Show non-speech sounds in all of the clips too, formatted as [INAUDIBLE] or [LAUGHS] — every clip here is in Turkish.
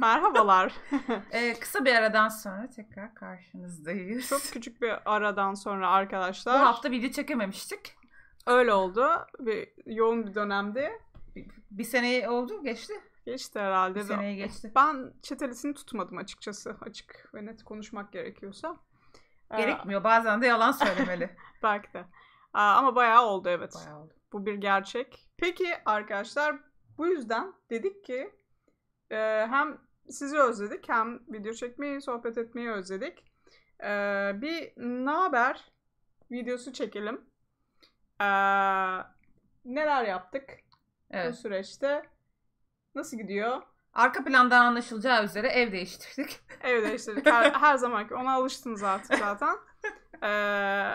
Merhabalar. [LAUGHS] ee, kısa bir aradan sonra tekrar karşınızdayız. Çok küçük bir aradan sonra arkadaşlar. Bu hafta video çekememiştik. Öyle oldu. Bir yoğun bir dönemdi. Bir, bir seneyi oldu geçti. Geçti herhalde. Bir seneyi geçti. Ben çetelesini tutmadım açıkçası. Açık ve net konuşmak gerekiyorsa. Ee, Gerekmiyor. Bazen de yalan söylemeli. [LAUGHS] belki de. ama bayağı oldu evet. Bayağı oldu. Bu bir gerçek. Peki arkadaşlar bu yüzden dedik ki e, hem sizi özledik. Hem video çekmeyi, sohbet etmeyi özledik. Ee, bir naber videosu çekelim. Ee, neler yaptık evet. bu süreçte? Nasıl gidiyor? Arka plandan anlaşılacağı üzere ev değiştirdik. Ev [LAUGHS] değiştirdik. Her, her zamanki. Ona alıştınız artık zaten. Ee,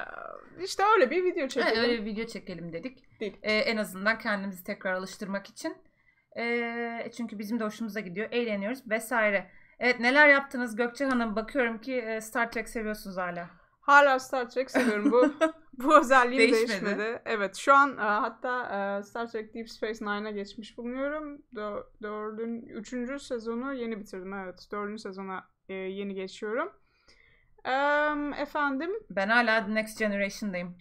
işte öyle bir video çekelim. Evet, öyle bir video çekelim dedik. dedik. Ee, en azından kendimizi tekrar alıştırmak için. E, çünkü bizim de hoşumuza gidiyor. Eğleniyoruz vesaire. Evet neler yaptınız Gökçe Hanım? Bakıyorum ki Star Trek seviyorsunuz hala. Hala Star Trek seviyorum. Bu [LAUGHS] bu özelliğim değişmedi. değişmedi. Evet şu an e, hatta e, Star Trek Deep Space Nine'a geçmiş bulunuyorum. Dö- dördün, üçüncü sezonu yeni bitirdim evet. Dördüncü sezona e, yeni geçiyorum. Um, efendim? Ben hala Next Generation'dayım.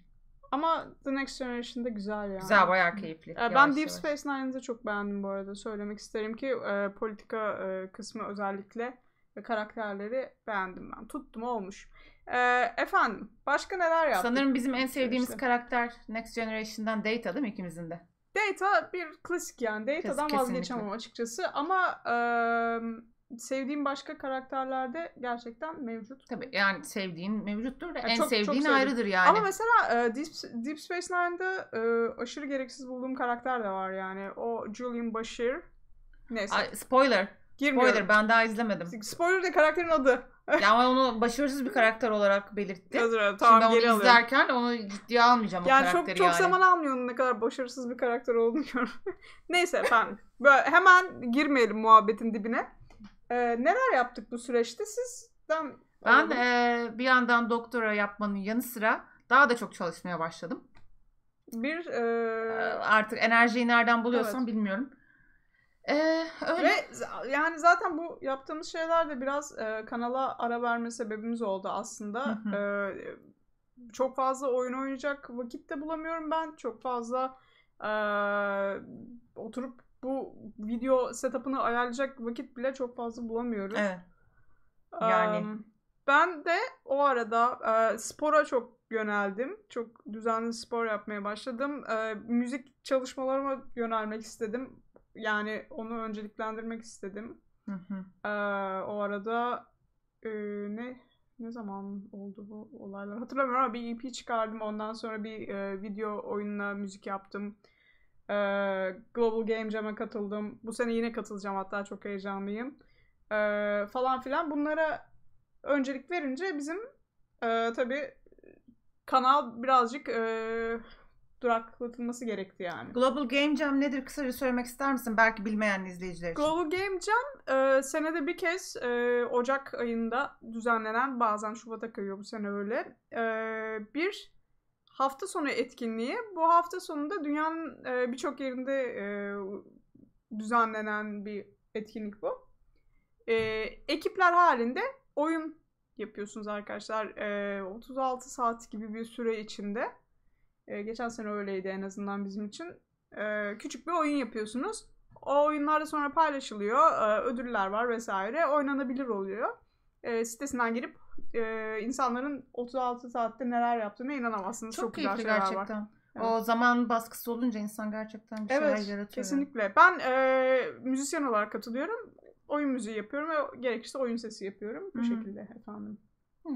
Ama The Next Generation Generation'da güzel yani. Güzel bayağı keyifli. Ee, ben Deep Space Nine'ı da çok beğendim bu arada. Söylemek isterim ki e, politika e, kısmı özellikle ve karakterleri beğendim ben. Tuttum olmuş. E, efendim başka neler yaptık? Sanırım bizim en sevdiğimiz işte. karakter Next Generation'dan Data değil mi ikimizin de? Data bir klasik yani. Data'dan Kesinlikle. vazgeçemem açıkçası. Ama e, sevdiğim başka karakterlerde gerçekten mevcut. Tabii yani sevdiğin mevcuttur da yani en çok, sevdiğin çok ayrıdır yani. Ama mesela e, Deep, Deep Space Nine'da e, aşırı gereksiz bulduğum karakter de var yani. O Julian Bashir. Neyse. Ay, spoiler. Girmiyorum. Spoiler ben daha izlemedim. Spoiler de karakterin adı. yani onu başarısız bir karakter olarak belirtti. Hazır, tamam, Şimdi onu izlerken onu ciddiye almayacağım yani o karakteri çok, çok yani. Çok zaman almıyor almıyorum ne kadar başarısız bir karakter olduğunu [LAUGHS] Neyse efendim. Böyle hemen girmeyelim muhabbetin dibine. E, neler yaptık bu süreçte siz? Ben e, bir yandan doktora yapmanın yanı sıra daha da çok çalışmaya başladım. Bir e... e artık enerjiyi nereden buluyorsam evet. bilmiyorum. Ee, öyle. Ve yani zaten bu yaptığımız şeyler de biraz e, kanala ara verme sebebimiz oldu aslında. E, çok fazla oyun oynayacak vakit de bulamıyorum ben. Çok fazla e, oturup bu video setup'ını ayarlayacak vakit bile çok fazla bulamıyoruz. Evet. Yani. Um, ben de o arada e, spora çok yöneldim. Çok düzenli spor yapmaya başladım. E, müzik çalışmalarıma yönelmek istedim. Yani onu önceliklendirmek istedim. E, o arada e, ne ne zaman oldu bu olaylar hatırlamıyorum ama bir EP çıkardım. Ondan sonra bir e, video oyununa müzik yaptım. Ee, Global Game Jam'a katıldım. Bu sene yine katılacağım hatta çok heyecanlıyım. E, falan filan bunlara öncelik verince bizim e, tabii kanal birazcık e, duraklatılması gerekti yani. Global Game Jam nedir? Kısaca söylemek ister misin? Belki bilmeyen izleyiciler için. Global Game Jam e, senede bir kez e, Ocak ayında düzenlenen bazen Şubat'a kayıyor bu sene öyle. E, bir hafta sonu etkinliği. Bu hafta sonunda dünyanın e, birçok yerinde e, düzenlenen bir etkinlik bu. E, ekipler halinde oyun yapıyorsunuz arkadaşlar. E, 36 saat gibi bir süre içinde. E, geçen sene öyleydi en azından bizim için. E, küçük bir oyun yapıyorsunuz. O oyunlarda sonra paylaşılıyor. E, ödüller var vesaire. Oynanabilir oluyor. E, sitesinden girip e, insanların 36 saatte neler yaptığına inanamazsınız. Çok, Çok güzel keyifli şeyler gerçekten. Var. Evet. O zaman baskısı olunca insan gerçekten bir evet, şeyler yaratıyor. Evet. Kesinlikle. Ben e, müzisyen olarak katılıyorum. Oyun müziği yapıyorum ve gerekirse oyun sesi yapıyorum. Bu şekilde efendim. Hı.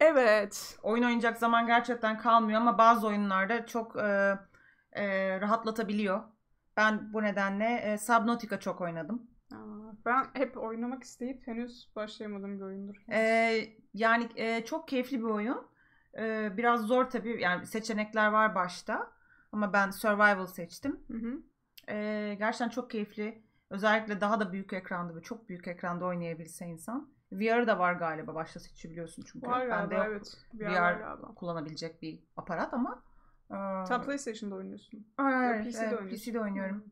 Evet. Oyun oynayacak zaman gerçekten kalmıyor ama bazı oyunlarda çok e, e, rahatlatabiliyor. Ben bu nedenle e, Subnautica çok oynadım. Ben hep oynamak isteyip henüz başlayamadım bir oyundur. Ee, yani e, çok keyifli bir oyun. Ee, biraz zor tabii. Yani seçenekler var başta. Ama ben survival seçtim. Hı hı. Ee, gerçekten çok keyifli. Özellikle daha da büyük ekranda ve çok büyük ekranda oynayabilse insan. VR da var galiba. Başta biliyorsun çünkü. Var galiba Bende evet. VR, VR galiba. kullanabilecek bir aparat ama. E... Sen PlayStation'da oynuyorsun. Evet, PC'de evet, PC'de oynuyorum.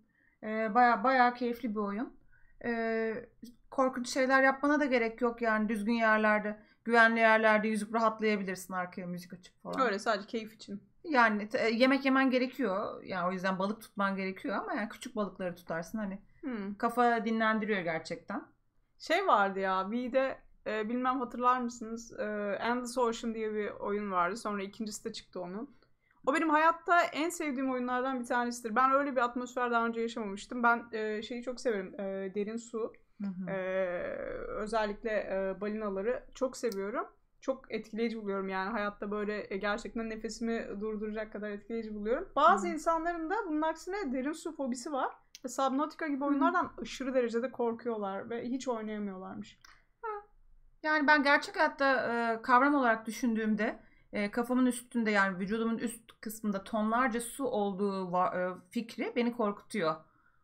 Ee, baya baya keyifli bir oyun e, korkunç şeyler yapmana da gerek yok yani düzgün yerlerde, güvenli yerlerde yüzüp rahatlayabilirsin arkaya müzik açıp falan. Öyle sadece keyif için. Yani e, yemek yemen gerekiyor. Yani o yüzden balık tutman gerekiyor ama yani küçük balıkları tutarsın hani. Hmm. Kafa dinlendiriyor gerçekten. Şey vardı ya bir de e, bilmem hatırlar mısınız? E, Endless Ocean diye bir oyun vardı. Sonra ikincisi de çıktı onun. O benim hayatta en sevdiğim oyunlardan bir tanesidir. Ben öyle bir atmosfer daha önce yaşamamıştım. Ben e, şeyi çok severim. E, derin su. Hı hı. E, özellikle e, balinaları çok seviyorum. Çok etkileyici buluyorum yani hayatta böyle e, gerçekten nefesimi durduracak kadar etkileyici buluyorum. Bazı hı. insanların da bunun aksine derin su fobisi var. Ve Subnautica gibi oyunlardan hı. aşırı derecede korkuyorlar ve hiç oynayamıyorlarmış. Yani ben gerçek hayatta e, kavram olarak düşündüğümde e, kafamın üstünde yani vücudumun üst kısmında tonlarca su olduğu e, fikri beni korkutuyor.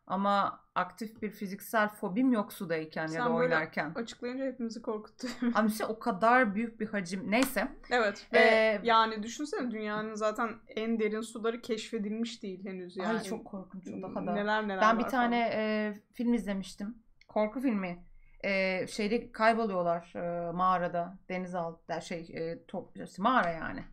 Ama aktif bir fiziksel fobim yok sudayken Sen ya da oynarken. Böyle açıklayınca hepimizi korkuttu. [LAUGHS] Ama şey o kadar büyük bir hacim. Neyse. Evet. Ee, yani düşünsene dünyanın zaten en derin suları keşfedilmiş değil henüz yani. Ay çok korkunç o daha da. Neler neler Ben bir var tane e, film izlemiştim. Korku filmi e, şeyde kayboluyorlar e, mağarada denizaltı şey e, top mağara yani.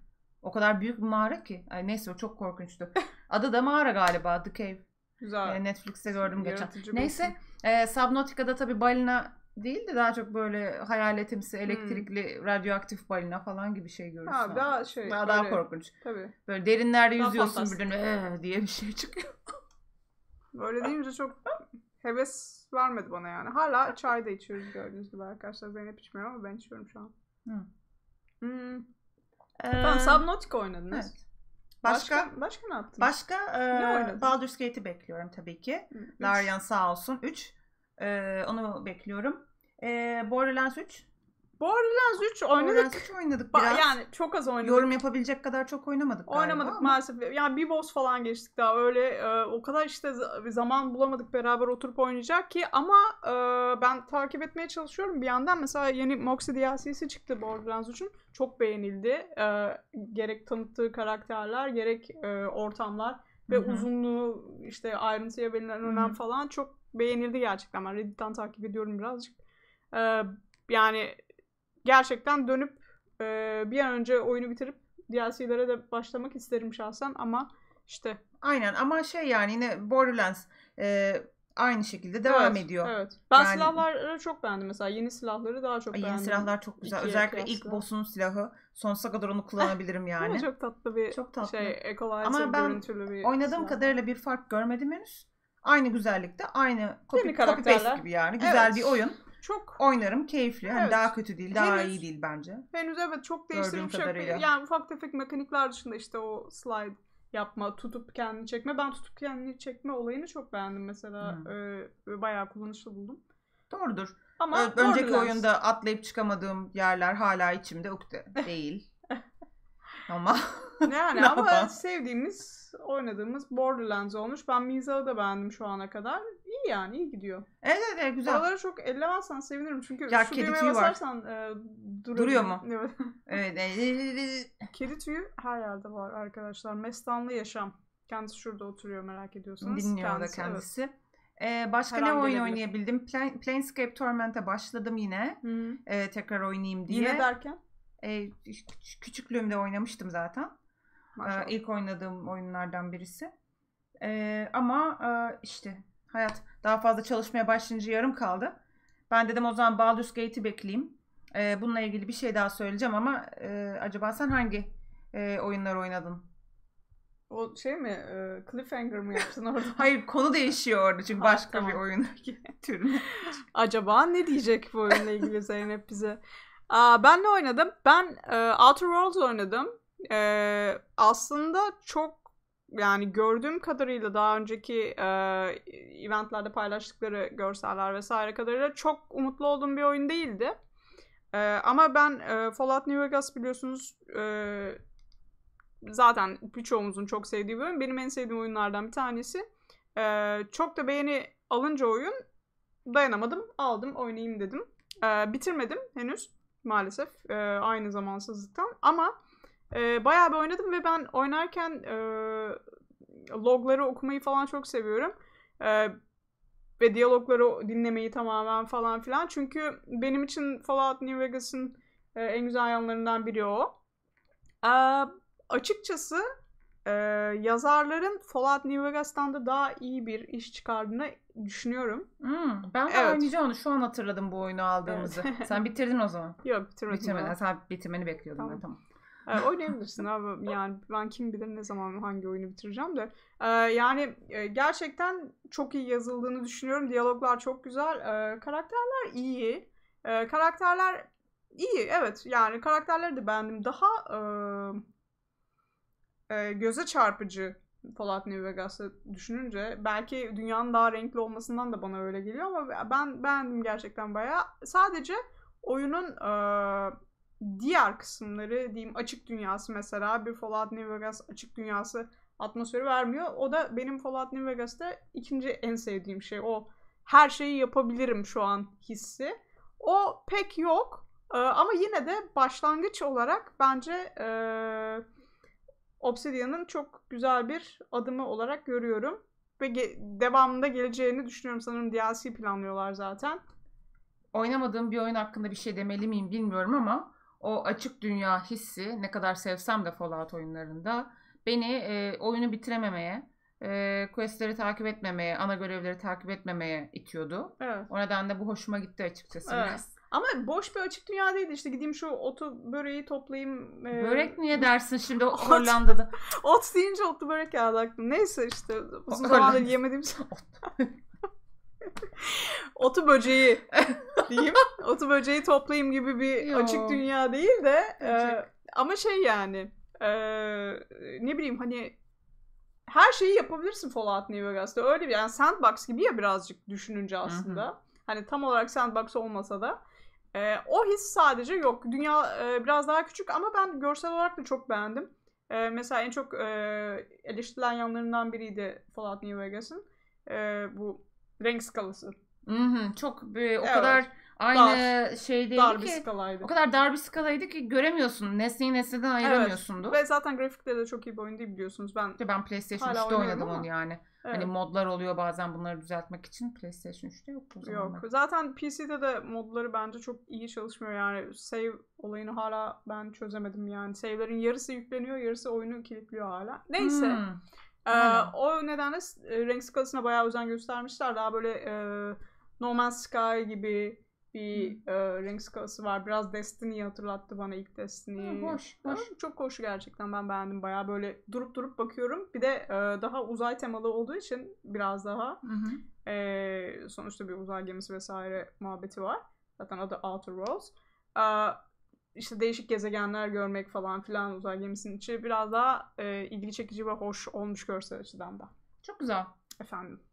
O kadar büyük bir mağara ki. Ay neyse o çok korkunçtu. [LAUGHS] Adı da mağara galiba The Cave. Güzel. E, Netflix'te gördüm geçen. Neyse e, Subnautica'da tabii balina değil de daha çok böyle hayaletimsi hmm. elektrikli hmm. radyoaktif balina falan gibi şey görürsün. Ha, daha şey. Daha, böyle, daha korkunç. Tabii. Böyle derinlerde daha yüzüyorsun birden ee diye bir şey çıkıyor. böyle deyince çok [LAUGHS] heves vermedi bana yani. Hala çay da içiyoruz gördüğünüz gibi arkadaşlar. Zeynep içmiyor ama ben içiyorum şu an. Hı. Hmm. Ee, tamam Subnautica oynadınız. Evet. Başka, başka başka ne yaptın? Başka e, ne Baldur's Gate'i bekliyorum tabii ki. Üç. Larian sağ olsun 3. E, ee, onu bekliyorum. E, Borderlands 3 Borderlands 3 oynadık. Borderlands 3 oynadık biraz. Yani çok az oynadık. Yorum yapabilecek kadar çok oynamadık galiba Oynamadık ama. maalesef. Yani bir boss falan geçtik daha öyle. E, o kadar işte zaman bulamadık beraber oturup oynayacak ki ama e, ben takip etmeye çalışıyorum. Bir yandan mesela yeni Moxie DLC'si çıktı Borderlands 3'ün. Çok beğenildi. E, gerek tanıttığı karakterler gerek e, ortamlar ve Hı-hı. uzunluğu işte ayrıntıya verilen önem falan çok beğenildi gerçekten. Ben Reddit'ten takip ediyorum birazcık. Ee, yani gerçekten dönüp e, bir an önce oyunu bitirip DLC'lere de başlamak isterim şahsen ama işte. Aynen ama şey yani yine Borderlands e, aynı şekilde devam evet, ediyor. Evet. Ben yani, silahları çok beğendim mesela. Yeni silahları daha çok yeni beğendim. Yeni silahlar çok güzel. İkiye Özellikle kıyasla. ilk boss'un silahı. Sonsuza kadar onu kullanabilirim [LAUGHS] yani. çok tatlı bir çok tatlı. şey ekolizer Ama ben bir oynadığım silah. kadarıyla bir fark görmedim henüz. Aynı güzellikte, aynı copy, copy paste gibi yani. Güzel evet. bir oyun çok oynarım keyifli. Hani daha kötü değil, daha Henüz- iyi değil bence. henüz evet çok değiştirilmiş şey kadarıyla. yani ufak tefek mekanikler dışında işte o slide yapma, tutup kendini çekme. Ben tutup kendini çekme olayını çok beğendim mesela. Hmm. Ee, bayağı kullanışlı buldum. Doğrudur. Ama Ö- önceki Borderlands. oyunda atlayıp çıkamadığım yerler hala içimde ukde [LAUGHS] değil. Ama [LAUGHS] yani [LAUGHS] ama sevdiğimiz, oynadığımız Borderlands olmuş. Ben Mizah'ı da beğendim şu ana kadar iyi yani iyi gidiyor. Evet evet, güzel. Oralara çok ellemezsen sevinirim çünkü ya, şu kedi düğmeye basarsan e, duruyor. mu? [LAUGHS] Evet. evet. kedi tüyü her yerde var arkadaşlar. Mestanlı yaşam. Kendisi şurada oturuyor merak ediyorsanız. Dinliyor kendisi, da kendisi. Evet. Ee, başka Her ne oyun gelebilir. oynayabildim? Plan Planescape Torment'e başladım yine. Ee, tekrar oynayayım diye. Yine derken? Ee, küçüklüğümde oynamıştım zaten. Ee, ilk oynadığım oyunlardan birisi. Ee, ama e, işte hayat. Daha fazla çalışmaya başlayınca yarım kaldı. Ben dedim o zaman Baldur's Gate'i bekleyeyim. E, bununla ilgili bir şey daha söyleyeceğim ama e, acaba sen hangi e, oyunlar oynadın? O şey mi? E, cliffhanger mı yaptın orada? [LAUGHS] Hayır konu değişiyor orada çünkü ha, başka tamam. bir oyun [LAUGHS] türü. acaba ne diyecek bu oyunla ilgili Zeynep bize? Aa, ben ne oynadım? Ben e, Outer Worlds oynadım. E, aslında çok yani gördüğüm kadarıyla daha önceki e, eventlerde paylaştıkları görseller vesaire kadarıyla çok umutlu olduğum bir oyun değildi. E, ama ben e, Fallout New Vegas biliyorsunuz e, zaten birçoğumuzun çok sevdiği bir oyun. Benim en sevdiğim oyunlardan bir tanesi. E, çok da beğeni alınca oyun dayanamadım. Aldım oynayayım dedim. E, bitirmedim henüz maalesef e, aynı zamansızlıktan ama e, bayağı bir oynadım ve ben oynarken e, logları okumayı falan çok seviyorum. E, ve diyalogları dinlemeyi tamamen falan filan. Çünkü benim için Fallout New Vegas'ın e, en güzel yanlarından biri o. E, açıkçası e, yazarların Fallout New Vegas'tan da daha iyi bir iş çıkardığını düşünüyorum. Hmm, ben de evet. oynayacağım onu. Şu an hatırladım bu oyunu aldığımızı. Evet. Sen bitirdin o zaman. [LAUGHS] Yok bitirmedim. Bitirmedin. Sen bitirmeni bekliyordum tamam. ben. Tamam. E, oynayabilirsin abi. Yani ben kim bilir ne zaman hangi oyunu bitireceğim de. yani gerçekten çok iyi yazıldığını düşünüyorum. Diyaloglar çok güzel. karakterler iyi. karakterler iyi evet. Yani karakterleri de beğendim. Daha göze çarpıcı Fallout New Vegas'ı düşününce belki dünyanın daha renkli olmasından da bana öyle geliyor ama ben beğendim gerçekten bayağı. Sadece oyunun e, diğer kısımları diyeyim açık dünyası mesela bir Fallout New Vegas açık dünyası atmosferi vermiyor. O da benim Fallout New Vegas'ta ikinci en sevdiğim şey. O her şeyi yapabilirim şu an hissi. O pek yok. Ee, ama yine de başlangıç olarak bence e, Obsidian'ın çok güzel bir adımı olarak görüyorum. Ve ge- devamında geleceğini düşünüyorum. Sanırım DLC planlıyorlar zaten. Oynamadığım bir oyun hakkında bir şey demeli miyim bilmiyorum ama o açık dünya hissi ne kadar sevsem de Fallout oyunlarında beni e, oyunu bitirememeye, e, questleri takip etmemeye, ana görevleri takip etmemeye itiyordu. Evet. O nedenle bu hoşuma gitti açıkçası evet. Ama boş bir açık dünya değildi işte gideyim şu otu böreği toplayayım. E... Börek niye [LAUGHS] dersin şimdi ot, Hollanda'da? [LAUGHS] ot deyince otlu börek geldi aklıma. Neyse işte uzun zamandır yemediğim için. Şey. [LAUGHS] Otu böceği diyeyim. [LAUGHS] Otu böceği toplayayım gibi bir Yo. açık dünya değil de e, ama şey yani e, ne bileyim hani her şeyi yapabilirsin Fallout New Vegas'ta. Öyle bir yani sandbox gibi ya birazcık düşününce aslında. Hı-hı. Hani tam olarak sandbox olmasa da. E, o his sadece yok. Dünya e, biraz daha küçük ama ben görsel olarak da çok beğendim. E, mesela en çok e, eleştirilen yanlarından biriydi Fallout New Vegas'ın. E, bu renk skalası. Hı-hı, çok bir o Evet. kadar aynı şey değil Dar bir ki. skalaydı. O kadar dar bir skalaydı ki göremiyorsun. Nesneyi nesneden ayıramıyorsundu. Ve zaten grafikleri de çok iyi bir oyun değil biliyorsunuz. Ben İşte ben PlayStation 3'te oynadım ama. onu yani. Hani evet, Hani modlar oluyor bazen bunları düzeltmek için. PlayStation 3'te yok bu yok. Zaten PC'de de modları bence çok iyi çalışmıyor. Yani save olayını hala ben çözemedim. Yani save'lerin yarısı yükleniyor, yarısı oyunu kilitliyor hala. Neyse. Hmm. Ee, o nedenle s- e, renk skalasına bayağı özen göstermişler. Daha böyle e, No Man's Sky gibi bir hmm. e, renk skalası var. Biraz Destiny'yi hatırlattı bana ilk Destiny. Hmm, hoş, hoş. çok hoş gerçekten ben beğendim. Baya böyle durup durup bakıyorum. Bir de e, daha uzay temalı olduğu için biraz daha e, sonuçta bir uzay gemisi vesaire muhabbeti var. Zaten adı Outer Worlds. E, işte değişik gezegenler görmek falan filan uzay gemisinin içi biraz daha e, ilgi çekici ve hoş olmuş görsel açıdan da. Çok güzel. Efendim.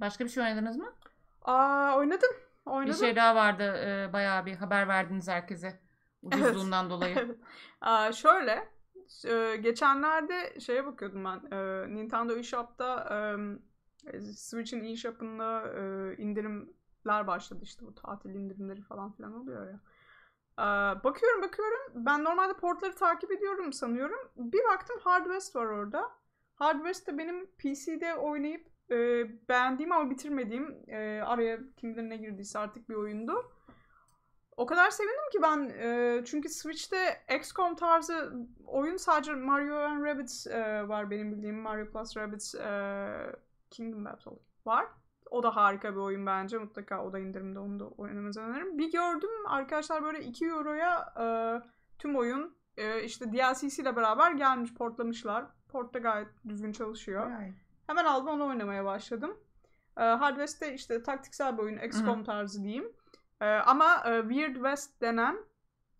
Başka bir şey oynadınız mı? Aa oynadım. Oynadım. Bir şey daha vardı e, bayağı bir haber verdiniz herkese. Ucuzluğundan evet. dolayı. Aa, şöyle e, geçenlerde şeye bakıyordum ben. E, Nintendo eShop'ta e, Switch'in eShop'ında e, indirimler başladı işte bu tatil indirimleri falan filan oluyor ya. E, bakıyorum bakıyorum. Ben normalde portları takip ediyorum sanıyorum. Bir baktım Hard West var orada. Hard West de benim PC'de oynayıp e, beğendiğim ama bitirmediğim e, araya kim bilir ne girdiyse artık bir oyundu. O kadar sevindim ki ben e, çünkü Switch'te XCOM tarzı oyun sadece Mario and Rabbids e, var benim bildiğim Mario Plus Rabbids e, Kingdom Battle var. O da harika bir oyun bence. Mutlaka o da indirimde onu da oynamanızı öneririm. Bir gördüm arkadaşlar böyle 2 euroya e, tüm oyun e, işte DLC'siyle beraber gelmiş portlamışlar. Port da gayet düzgün çalışıyor. Yani. Hemen aldım onu oynamaya başladım. E, ee, Hard West'te işte taktiksel bir oyun, XCOM tarzı diyeyim. E, ama e, Weird West denen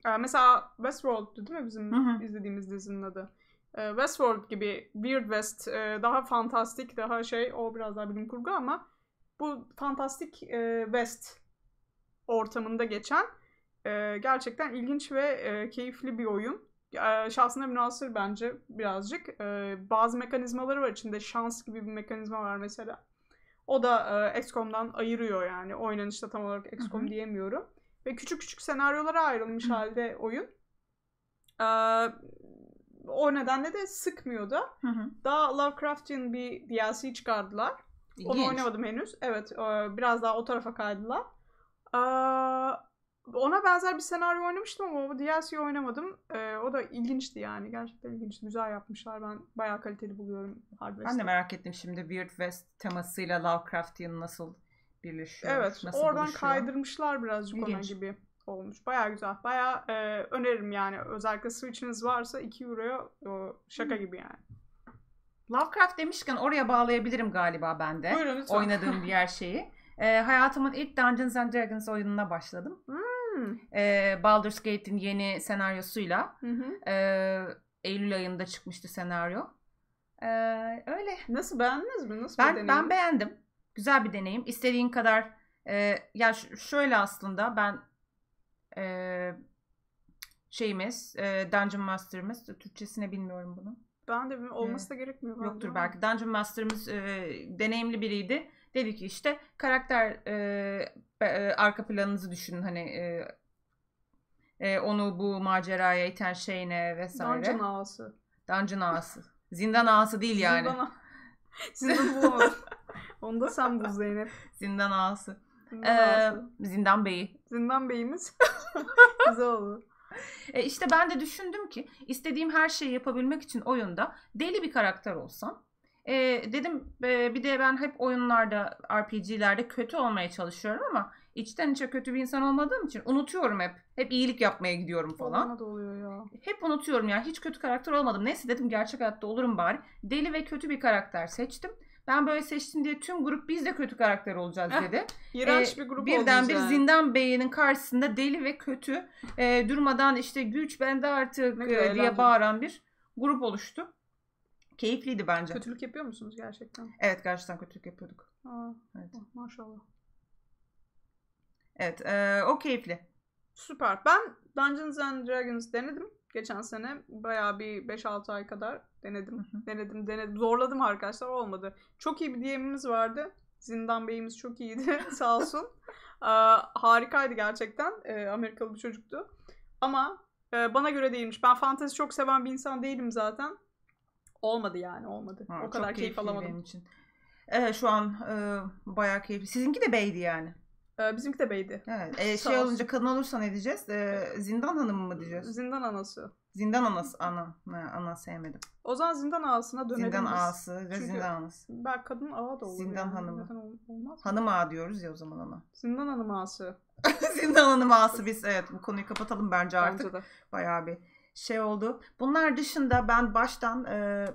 e, mesela Westworld değil mi bizim Hı-hı. izlediğimiz dizinin adı? E, Westworld gibi Weird West e, daha fantastik, daha şey o biraz daha bilim kurgu ama bu fantastik e, West ortamında geçen e, gerçekten ilginç ve e, keyifli bir oyun şahsına münasır bence birazcık. E, bazı mekanizmaları var içinde. Şans gibi bir mekanizma var mesela. O da e, XCOM'dan ayırıyor yani. Oynanışta tam olarak XCOM Hı-hı. diyemiyorum. Ve küçük küçük senaryolara ayrılmış Hı-hı. halde oyun. E, o nedenle de sıkmıyor da. Hı-hı. Daha Lovecraft'in bir DLC çıkardılar. İlginç. Onu oynamadım henüz. Evet biraz daha o tarafa kaydılar. Ee, ona benzer bir senaryo oynamıştım ama o DLC'yi oynamadım. Ee, o da ilginçti yani. Gerçekten ilginçti. Güzel yapmışlar. Ben bayağı kaliteli buluyorum Harvest'i. Ben de merak ettim şimdi Weird West temasıyla *Lovecraft*'ın nasıl birleşiyor? Evet. Nasıl oradan buluşuyor? kaydırmışlar birazcık İlginç. ona gibi olmuş. Baya güzel. Baya e, öneririm yani. Özellikle Switch'iniz varsa 2 Euro'ya şaka Hı. Hmm. gibi yani. Lovecraft demişken oraya bağlayabilirim galiba ben de. Buyurun lütfen. Oynadığım diğer şeyi. [LAUGHS] E, hayatımın ilk Dungeons and Dragons oyununa başladım. Hmm. E, Baldur's Gate'in yeni senaryosuyla. Hı hı. E, Eylül ayında çıkmıştı senaryo. E, öyle. Nasıl beğendiniz mi? Nasıl ben, bir Ben beğendim. Güzel bir deneyim. İstediğin kadar e, ya şöyle aslında ben e, şeyimiz e, Dungeon Master'ımız Türkçesine bilmiyorum bunu. Ben de olması da gerekmiyor. Yoktur belki. Dungeon Master'ımız e, deneyimli biriydi Dedi ki işte karakter e, e, arka planınızı düşünün hani e, e, onu bu maceraya iten şey ne vesaire. Dungeon ağası. Dungeon ağası. Zindan ağası değil yani. Zindan, [LAUGHS] Zindan bulamadım. Onu da sen bul Zeynep. Zindan ağası. Zindan, ee, ağası. Zindan beyi. Zindan beyimiz. [LAUGHS] Güzel oldu. E işte ben de düşündüm ki istediğim her şeyi yapabilmek için oyunda deli bir karakter olsam e, dedim e, bir de ben hep oyunlarda RPG'lerde kötü olmaya çalışıyorum ama içten içe kötü bir insan olmadığım için unutuyorum hep. Hep iyilik yapmaya gidiyorum falan. Bana da oluyor ya. Hep unutuyorum ya. Hiç kötü karakter olmadım. Neyse dedim gerçek hayatta olurum bari. Deli ve kötü bir karakter seçtim. Ben böyle seçtim diye tüm grup biz de kötü karakter olacağız dedi. İğrenç ee, bir grup Birden bir zindan beyinin karşısında deli ve kötü e, durmadan işte güç bende artık e, diye bağıran bir grup oluştu. Keyifliydi bence. Kötülük yapıyor musunuz gerçekten? Evet gerçekten kötülük yapıyorduk. Aa, evet. Oh, maşallah. Evet e, o keyifli. Süper. Ben Dungeons and Dragons denedim. Geçen sene bayağı bir 5-6 ay kadar denedim. Denedim denedim. Zorladım arkadaşlar olmadı. Çok iyi bir DM'imiz vardı. Zindan Bey'imiz çok iyiydi [LAUGHS] sağ olsun. ee, harikaydı gerçekten. Ee, Amerikalı bir çocuktu. Ama e, bana göre değilmiş. Ben fantezi çok seven bir insan değilim zaten olmadı yani olmadı. Ha, o kadar keyif alamadım. Benim için. Ee, şu an e, bayağı keyifli. Sizinki de beydi yani. Ee, bizimki de beydi. Evet. Ee, şey olunca kadın olursa ne diyeceğiz? Ee, zindan hanımı mı diyeceğiz? Zindan anası. Zindan anası ana. ana sevmedim. O zaman zindan ağasına dönelim Zindan ağası ve Çünkü zindan anası. Belki kadın ağa da olur. Zindan yani. hanımı. olmaz? Hanım ağa diyoruz ya o zaman ona. Zindan hanım ağası. [LAUGHS] zindan hanım ağası biz evet bu konuyu kapatalım bence artık. Bence de. Bayağı bir şey oldu. Bunlar dışında ben baştan e,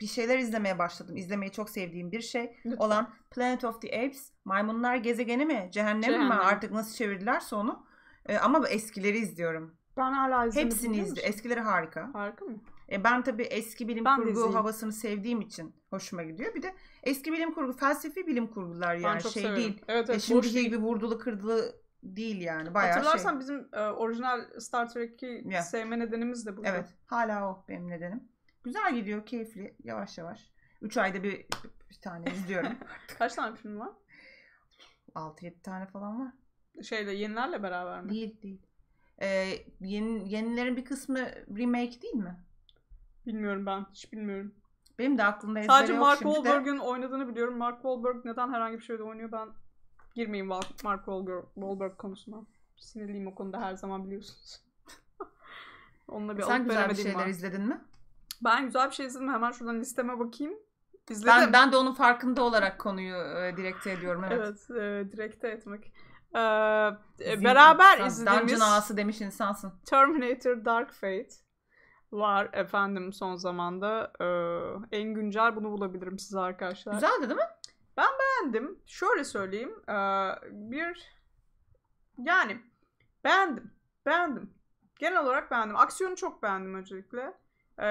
bir şeyler izlemeye başladım. İzlemeyi çok sevdiğim bir şey Lütfen. olan Planet of the Apes. Maymunlar gezegeni mi? Cehennem, Cehennem. mi? Artık nasıl çevirdilerse onu. E, ama eskileri izliyorum. Ben hala izlemedim. Hepsini izledim. Eskileri harika. Harika mı? E, ben tabii eski bilim ben kurgu havasını sevdiğim için hoşuma gidiyor. Bir de eski bilim kurgu, felsefi bilim kurgular yani şey severim. değil. Evet, e, evet, e, şimdiki şey gibi vurdulu kırdılı değil yani. Bayağı şey. Hatırlarsan şey. bizim e, orijinal Star Trek'i yeah. sevme nedenimiz de bu. Evet. Hala o benim nedenim. Güzel gidiyor. Keyifli. Yavaş yavaş. Üç ayda bir, bir tane izliyorum. [LAUGHS] Kaç tane film var? Altı yedi tane falan var. Şeyle yenilerle beraber mi? Değil değil. Ee, yeni, yenilerin bir kısmı remake değil mi? Bilmiyorum ben. Hiç bilmiyorum. Benim de aklımda ezbere Sadece yok Mark Wahlberg'in de... oynadığını biliyorum. Mark Wahlberg neden herhangi bir şeyde oynuyor ben Girmeyin Mark Wahlberg konusuna. Sinirliyim o konuda her zaman biliyorsunuz. [LAUGHS] Onunla bir Sen güzel bir şeyler var. izledin mi? Ben güzel bir şey izledim. Hemen şuradan listeme bakayım. İzledim. Ben, ben de onun farkında olarak konuyu e, direkte ediyorum. Evet, evet e, direkte etmek. Ee, Zin, beraber insan, izlediğimiz... Dungeon ağası demiş insansın. Terminator Dark Fate var efendim son zamanda. Ee, en güncel bunu bulabilirim size arkadaşlar. Güzeldi değil mi? Ben beğendim. Şöyle söyleyeyim. Bir yani beğendim. Beğendim. Genel olarak beğendim. Aksiyonu çok beğendim öncelikle.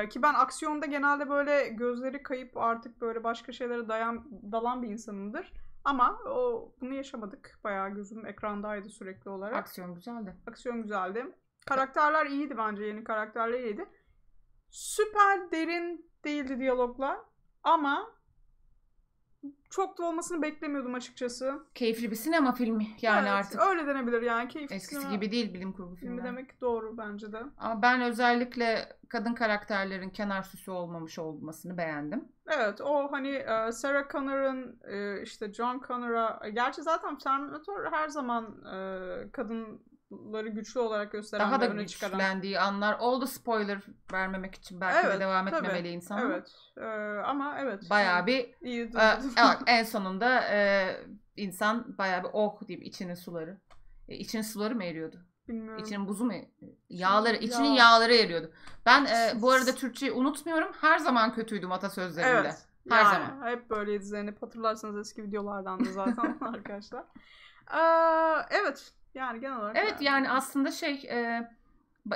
ki ben aksiyonda genelde böyle gözleri kayıp artık böyle başka şeylere dayan, dalan bir insanımdır. Ama o bunu yaşamadık. Bayağı gözüm ekrandaydı sürekli olarak. Aksiyon güzeldi. Aksiyon güzeldi. Karakterler iyiydi bence. Yeni karakterler iyiydi. Süper derin değildi diyaloglar. Ama çok da olmasını beklemiyordum açıkçası. Keyifli bir sinema filmi yani evet, artık. Öyle denebilir yani keyifli Eskisi sinema gibi değil bilim kurgu filmi. demek doğru bence de. Ama ben özellikle kadın karakterlerin kenar süsü olmamış olmasını beğendim. Evet o hani e, Sarah Connor'ın e, işte John Connor'a gerçi zaten Terminator her zaman e, kadın tarafları güçlü olarak gösteren Daha da öne güçlendiği çıkaran... anlar oldu spoiler vermemek için belki evet, de devam tabii. etmemeli insan. Evet. Ee, ama evet. Bayağı yani, bir iyi e, [LAUGHS] en sonunda e, insan bayağı bir oh deyip içinin suları. E, içinin suları mı eriyordu? Bilmiyorum. İçinin buzu mu? E, yağları, içinin ya. yağları eriyordu. Ben e, bu arada Türkçeyi unutmuyorum. Her zaman kötüydüm atasözlerinde. Evet. Her yani, zaman. Hep böyleydi Zeynep. Hatırlarsanız eski videolardan da zaten [LAUGHS] arkadaşlar. Ee, evet. Yani genel olarak. Evet yani, yani aslında şey e,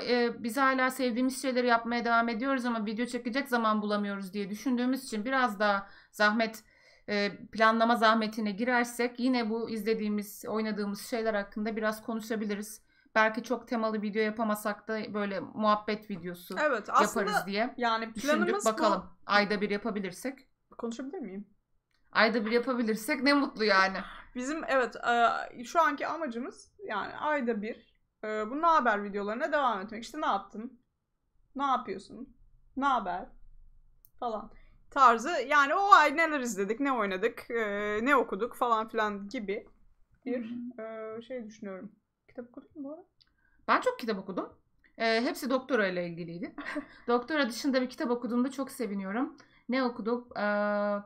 e, biz hala sevdiğimiz şeyleri yapmaya devam ediyoruz ama video çekecek zaman bulamıyoruz diye düşündüğümüz için biraz daha zahmet e, planlama zahmetine girersek yine bu izlediğimiz, oynadığımız şeyler hakkında biraz konuşabiliriz. Belki çok temalı video yapamasak da böyle muhabbet videosu evet, yaparız diye. Yani planımız Düşündük. bakalım. Bu... Ayda bir yapabilirsek. Konuşabilir miyim? Ayda bir yapabilirsek ne mutlu yani. Bizim evet e, şu anki amacımız yani ayda bir e, bu ne haber videolarına devam etmek. İşte ne yaptın? Ne yapıyorsun? Ne haber? Falan tarzı. Yani o ay neler izledik, ne oynadık, e, ne okuduk falan filan gibi bir e, şey düşünüyorum. Kitap okudun mu bu arada? Ben çok kitap okudum. E, hepsi doktora ile ilgiliydi. [LAUGHS] doktora dışında bir kitap okuduğumda çok seviniyorum. Ne okuduk? Eee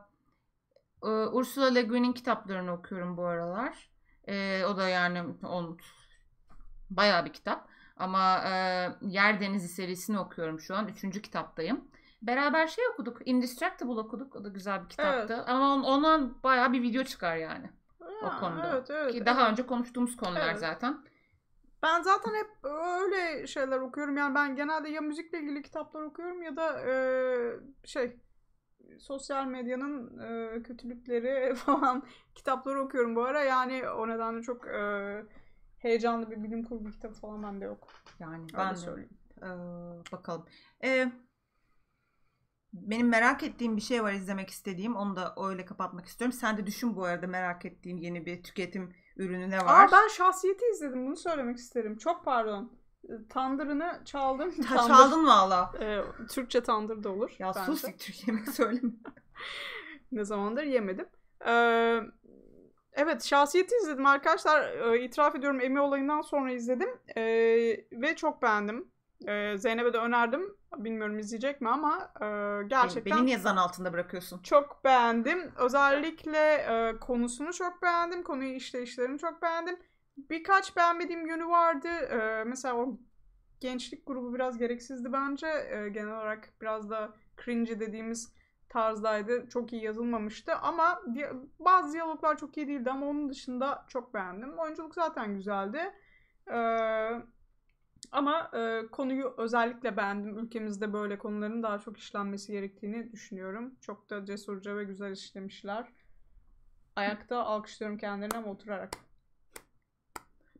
ee, Ursula Le Guin'in kitaplarını okuyorum bu aralar. Ee, o da yani on, bayağı bir kitap. Ama e, Yer Denizi serisini okuyorum şu an. Üçüncü kitaptayım. Beraber şey okuduk. Indestructible okuduk. O da güzel bir kitaptı. Evet. Ama on, ondan bayağı bir video çıkar yani. Ya, o konuda. Evet, evet, Ki daha önce konuştuğumuz konular evet. zaten. Ben zaten hep e, öyle şeyler okuyorum. Yani ben genelde ya müzikle ilgili kitaplar okuyorum ya da e, şey sosyal medyanın e, kötülükleri [LAUGHS] falan kitapları okuyorum bu ara. Yani o nedenle çok e, heyecanlı bir bilim kurgu kitabı falan bende yok. Yani Öyle ben de. Ee, bakalım. Ee, benim merak ettiğim bir şey var izlemek istediğim. Onu da öyle kapatmak istiyorum. Sen de düşün bu arada merak ettiğin yeni bir tüketim ürünü ne var? Aa ben şahsiyeti izledim. Bunu söylemek isterim. Çok pardon tandırını çaldım. Ta, tandır. Çaldın valla. Ee, Türkçe tandır da olur. Ya bence. sus Türk yemek söyleme. [LAUGHS] ne zamandır yemedim. Ee, evet şahsiyeti izledim arkadaşlar. Ee, itiraf ediyorum Emmy olayından sonra izledim. Ee, ve çok beğendim. Ee, Zeynep'e de önerdim. Bilmiyorum izleyecek mi ama e, gerçekten... Beni niye zan altında bırakıyorsun? Çok beğendim. Özellikle e, konusunu çok beğendim. Konuyu işleyişlerini çok beğendim Birkaç beğenmediğim yönü vardı. Ee, mesela o gençlik grubu biraz gereksizdi bence. Ee, genel olarak biraz da cringe dediğimiz tarzdaydı. Çok iyi yazılmamıştı ama bazı diyaloglar çok iyi değildi ama onun dışında çok beğendim. Oyunculuk zaten güzeldi. Ee, ama e, konuyu özellikle beğendim. Ülkemizde böyle konuların daha çok işlenmesi gerektiğini düşünüyorum. Çok da cesurca ve güzel işlemişler. Ayakta alkışlıyorum kendilerine ama oturarak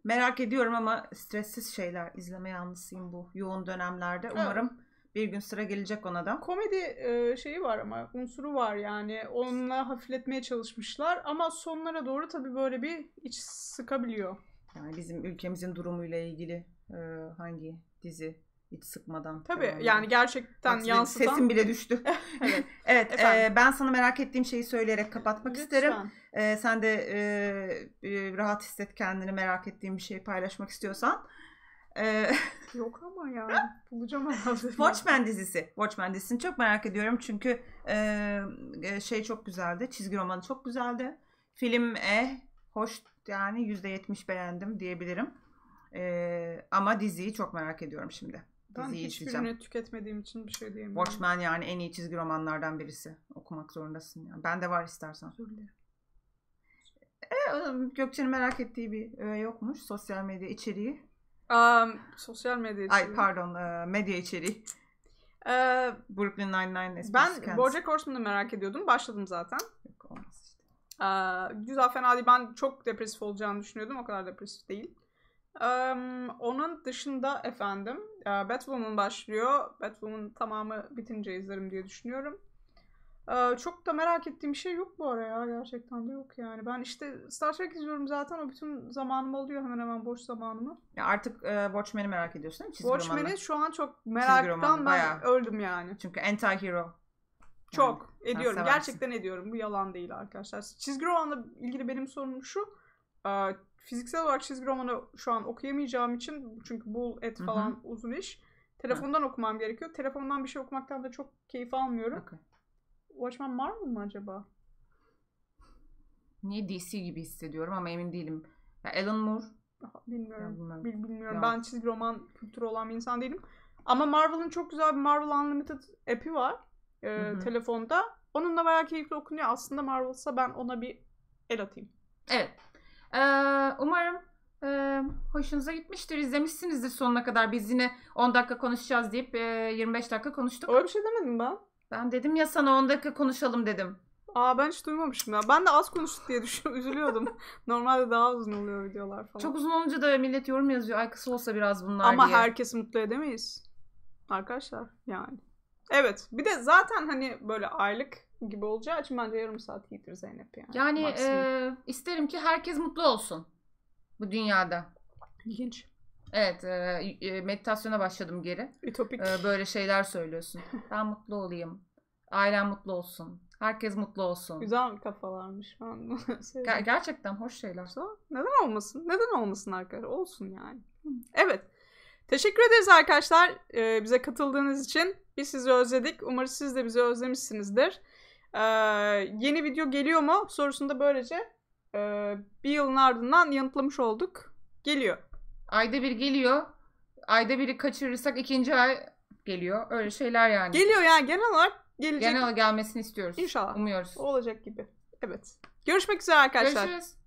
merak ediyorum ama stressiz şeyler izleme yanlısıyım bu yoğun dönemlerde. Umarım bir gün sıra gelecek ona da. Komedi e, şeyi var ama unsuru var yani. Onunla hafifletmeye çalışmışlar ama sonlara doğru tabii böyle bir iç sıkabiliyor. Yani bizim ülkemizin durumuyla ilgili e, hangi dizi hiç sıkmadan. Tabii yani, yani gerçekten Bak, yansıtan. Sesim bile düştü. [LAUGHS] evet evet e, ben sana merak ettiğim şeyi söyleyerek kapatmak Lütfen. isterim. E, sen de e, e rahat hisset kendini merak ettiğim bir şey paylaşmak istiyorsan. E, [LAUGHS] Yok ama ya bulacağım herhalde. Watchmen dizisi. Watchmen dizisini çok merak ediyorum çünkü e, e şey çok güzeldi. Çizgi romanı çok güzeldi. Film e hoş yani %70 beğendim diyebilirim. E, ama diziyi çok merak ediyorum şimdi. Ben hiçbirini tüketmediğim için bir şey diyemiyorum. Watchmen yani en iyi çizgi romanlardan birisi. Okumak zorundasın. Yani. Ben de var istersen. Söyle. Ee, Gökçe'nin merak ettiği bir öğe yokmuş. Sosyal medya içeriği. Um, sosyal medya içeriği. Ay pardon e, medya içeriği. Ee, Brooklyn Nine-Nine Ben kendisi. Bojack Horseman'ı merak ediyordum. Başladım zaten. Yok olmaz işte. Ee, güzel fena değil. Ben çok depresif olacağını düşünüyordum. O kadar depresif değil. Um, onun dışında efendim ee, Batwoman başlıyor. Batwoman tamamı bitince izlerim diye düşünüyorum. Ee, çok da merak ettiğim bir şey yok bu araya Gerçekten de yok yani. Ben işte Star Trek izliyorum zaten. O bütün zamanımı alıyor hemen hemen boş zamanımı. Ya artık e, Watchmen'i merak ediyorsun değil mi? Çizgi Watchmen'i şu an çok meraktan ben öldüm yani. Çünkü anti-hero. Çok. Yani, ediyorum. Gerçekten ediyorum. Bu yalan değil arkadaşlar. Çizgi romanla ilgili benim sorunum şu. E, fiziksel olarak çizgi romanı şu an okuyamayacağım için çünkü bu et falan Hı-hı. uzun iş. Telefondan Hı. okumam gerekiyor. Telefondan bir şey okumaktan da çok keyif almıyorum. Okay. Watchmen Marvel mı acaba? Niye DC gibi hissediyorum ama emin değilim. Ya Alan Moore. Bilmiyorum. Ya Bil, bilmiyorum. Ya. Ben çizgi roman kültürü olan bir insan değilim. Ama Marvel'ın çok güzel bir Marvel Unlimited app'i var. E, telefonda. Onunla bayağı keyifli okunuyor. Aslında Marvel'sa ben ona bir el atayım. Evet umarım e, hoşunuza gitmiştir. izlemişsinizdir sonuna kadar. Biz yine 10 dakika konuşacağız deyip e, 25 dakika konuştuk. Öyle bir şey demedim ben. Ben dedim ya sana 10 dakika konuşalım dedim. Aa ben hiç duymamışım ya. Ben de az konuştuk diye düşünüyorum, [LAUGHS] üzülüyordum. Normalde daha uzun oluyor videolar falan. Çok uzun olunca da millet yorum yazıyor. Ay kısa olsa biraz bunlar Ama diye. herkesi mutlu edemeyiz. Arkadaşlar yani. Evet. Bir de zaten hani böyle aylık gibi olacağı için bence yarım saat iyidir Zeynep yani. Yani e, isterim ki herkes mutlu olsun bu dünyada. İlginç. Evet, e, e meditasyona başladım geri. Ütopik. E, böyle şeyler söylüyorsun. [LAUGHS] ben mutlu olayım. Ailem mutlu olsun. Herkes mutlu olsun. Güzel bir kafalarmış ben. [LAUGHS] Ger- gerçekten hoş şeyler. Neden olmasın? Neden olmasın arkadaşlar? Olsun yani. Evet. Teşekkür ederiz arkadaşlar e, bize katıldığınız için. Biz sizi özledik. Umarım siz de bizi özlemişsinizdir. E, yeni video geliyor mu sorusunda böylece e, bir yılın ardından yanıtlamış olduk. Geliyor. Ayda bir geliyor. Ayda biri kaçırırsak ikinci ay geliyor. Öyle şeyler yani. Geliyor yani genel olarak gelecek. Genel olarak gelmesini istiyoruz. İnşallah. Umuyoruz. Olacak gibi. Evet. Görüşmek üzere arkadaşlar. Görüşürüz.